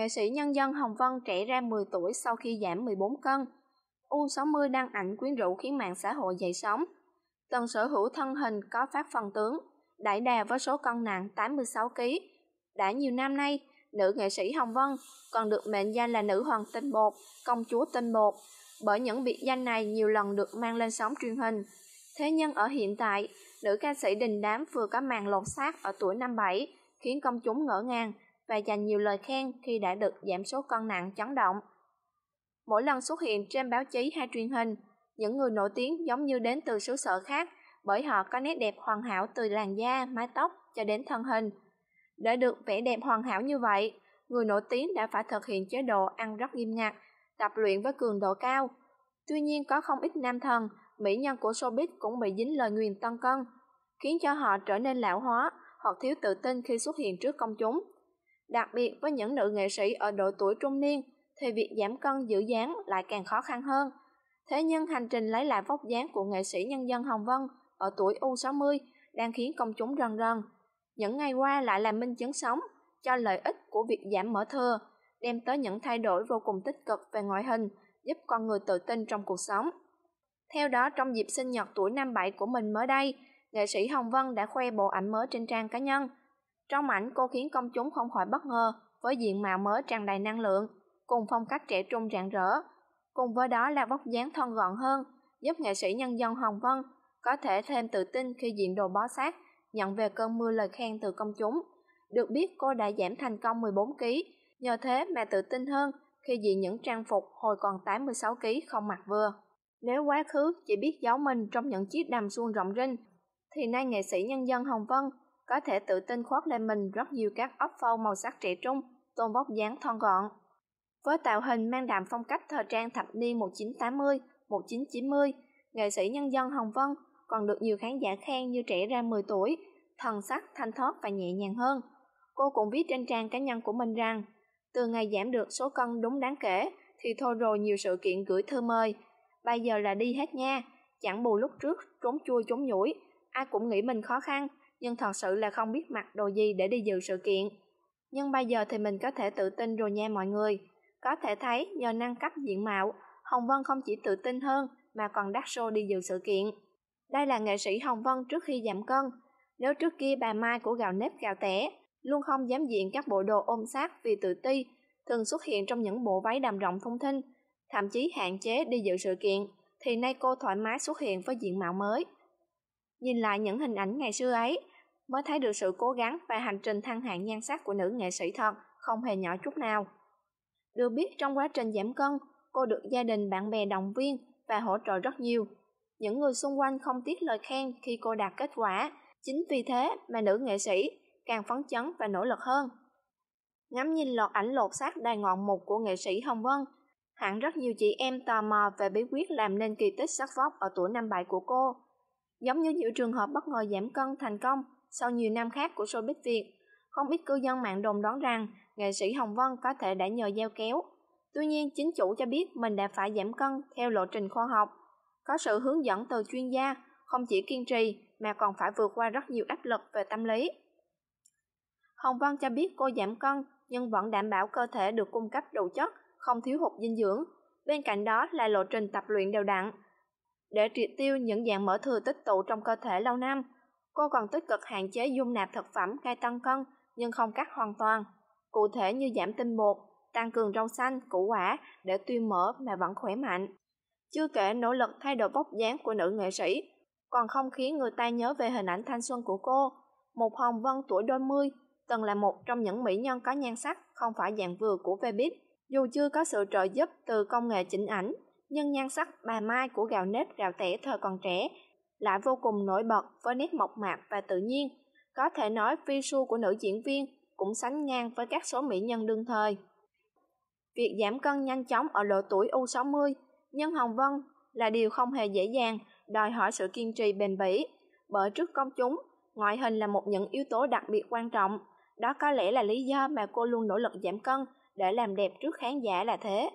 nghệ sĩ nhân dân Hồng Vân trẻ ra 10 tuổi sau khi giảm 14 cân. U60 đăng ảnh quyến rũ khiến mạng xã hội dậy sóng. Tần sở hữu thân hình có phát phần tướng, đại đà với số cân nặng 86kg. Đã nhiều năm nay, nữ nghệ sĩ Hồng Vân còn được mệnh danh là nữ hoàng tinh bột, công chúa tinh bột, bởi những biệt danh này nhiều lần được mang lên sóng truyền hình. Thế nhưng ở hiện tại, nữ ca sĩ đình đám vừa có màn lột xác ở tuổi 57, khiến công chúng ngỡ ngàng và dành nhiều lời khen khi đã được giảm số cân nặng chấn động. Mỗi lần xuất hiện trên báo chí hay truyền hình, những người nổi tiếng giống như đến từ xứ sở khác bởi họ có nét đẹp hoàn hảo từ làn da, mái tóc cho đến thân hình. Để được vẻ đẹp hoàn hảo như vậy, người nổi tiếng đã phải thực hiện chế độ ăn rất nghiêm ngặt, tập luyện với cường độ cao. Tuy nhiên có không ít nam thần, mỹ nhân của showbiz cũng bị dính lời nguyền tăng cân, khiến cho họ trở nên lão hóa hoặc thiếu tự tin khi xuất hiện trước công chúng. Đặc biệt với những nữ nghệ sĩ ở độ tuổi trung niên thì việc giảm cân giữ dáng lại càng khó khăn hơn. Thế nhưng hành trình lấy lại vóc dáng của nghệ sĩ nhân dân Hồng Vân ở tuổi U60 đang khiến công chúng rần rần. Những ngày qua lại là minh chứng sống cho lợi ích của việc giảm mỡ thừa, đem tới những thay đổi vô cùng tích cực về ngoại hình, giúp con người tự tin trong cuộc sống. Theo đó, trong dịp sinh nhật tuổi 57 của mình mới đây, nghệ sĩ Hồng Vân đã khoe bộ ảnh mới trên trang cá nhân – trong ảnh cô khiến công chúng không khỏi bất ngờ với diện mạo mới tràn đầy năng lượng, cùng phong cách trẻ trung rạng rỡ. Cùng với đó là vóc dáng thon gọn hơn, giúp nghệ sĩ nhân dân Hồng Vân có thể thêm tự tin khi diện đồ bó sát, nhận về cơn mưa lời khen từ công chúng. Được biết cô đã giảm thành công 14kg, nhờ thế mà tự tin hơn khi diện những trang phục hồi còn 86kg không mặc vừa. Nếu quá khứ chỉ biết giấu mình trong những chiếc đầm suông rộng rinh, thì nay nghệ sĩ nhân dân Hồng Vân có thể tự tin khoác lên mình rất nhiều các ốc phâu màu sắc trẻ trung, tôn vóc dáng thon gọn. Với tạo hình mang đậm phong cách thời trang thập niên 1980, 1990, nghệ sĩ nhân dân Hồng Vân còn được nhiều khán giả khen như trẻ ra 10 tuổi, thần sắc thanh thoát và nhẹ nhàng hơn. Cô cũng viết trên trang cá nhân của mình rằng, từ ngày giảm được số cân đúng đáng kể thì thôi rồi nhiều sự kiện gửi thư mời, bây giờ là đi hết nha, chẳng bù lúc trước trốn chui trốn nhủi, ai cũng nghĩ mình khó khăn, nhưng thật sự là không biết mặc đồ gì để đi dự sự kiện. Nhưng bây giờ thì mình có thể tự tin rồi nha mọi người. Có thể thấy nhờ nâng cấp diện mạo, Hồng Vân không chỉ tự tin hơn mà còn đắt show đi dự sự kiện. Đây là nghệ sĩ Hồng Vân trước khi giảm cân. Nếu trước kia bà Mai của gạo nếp gạo tẻ, luôn không dám diện các bộ đồ ôm sát vì tự ti, thường xuất hiện trong những bộ váy đầm rộng thông thinh, thậm chí hạn chế đi dự sự kiện, thì nay cô thoải mái xuất hiện với diện mạo mới. Nhìn lại những hình ảnh ngày xưa ấy, mới thấy được sự cố gắng và hành trình thăng hạng nhan sắc của nữ nghệ sĩ thật không hề nhỏ chút nào. Được biết trong quá trình giảm cân, cô được gia đình bạn bè động viên và hỗ trợ rất nhiều. Những người xung quanh không tiếc lời khen khi cô đạt kết quả, chính vì thế mà nữ nghệ sĩ càng phấn chấn và nỗ lực hơn. Ngắm nhìn loạt ảnh lột xác đầy ngọn mục của nghệ sĩ Hồng Vân, hẳn rất nhiều chị em tò mò về bí quyết làm nên kỳ tích sắc vóc ở tuổi năm bảy của cô. Giống như nhiều trường hợp bất ngờ giảm cân thành công, sau nhiều năm khác của showbiz Việt. Không ít cư dân mạng đồn đoán rằng nghệ sĩ Hồng Vân có thể đã nhờ giao kéo. Tuy nhiên, chính chủ cho biết mình đã phải giảm cân theo lộ trình khoa học. Có sự hướng dẫn từ chuyên gia, không chỉ kiên trì mà còn phải vượt qua rất nhiều áp lực về tâm lý. Hồng Vân cho biết cô giảm cân nhưng vẫn đảm bảo cơ thể được cung cấp đủ chất, không thiếu hụt dinh dưỡng. Bên cạnh đó là lộ trình tập luyện đều đặn, để triệt tiêu những dạng mỡ thừa tích tụ trong cơ thể lâu năm. Cô còn tích cực hạn chế dung nạp thực phẩm gây tăng cân nhưng không cắt hoàn toàn. Cụ thể như giảm tinh bột, tăng cường rau xanh, củ quả để tiêu mỡ mà vẫn khỏe mạnh. Chưa kể nỗ lực thay đổi vóc dáng của nữ nghệ sĩ, còn không khiến người ta nhớ về hình ảnh thanh xuân của cô. Một Hồng Vân tuổi đôi mươi, từng là một trong những mỹ nhân có nhan sắc không phải dạng vừa của Vbiz. Dù chưa có sự trợ giúp từ công nghệ chỉnh ảnh, nhưng nhan sắc bà Mai của gạo nếp gạo tẻ thời còn trẻ lại vô cùng nổi bật với nét mộc mạc và tự nhiên. Có thể nói visu của nữ diễn viên cũng sánh ngang với các số mỹ nhân đương thời. Việc giảm cân nhanh chóng ở độ tuổi U60, nhân Hồng Vân là điều không hề dễ dàng, đòi hỏi sự kiên trì bền bỉ. Bởi trước công chúng, ngoại hình là một những yếu tố đặc biệt quan trọng. Đó có lẽ là lý do mà cô luôn nỗ lực giảm cân để làm đẹp trước khán giả là thế.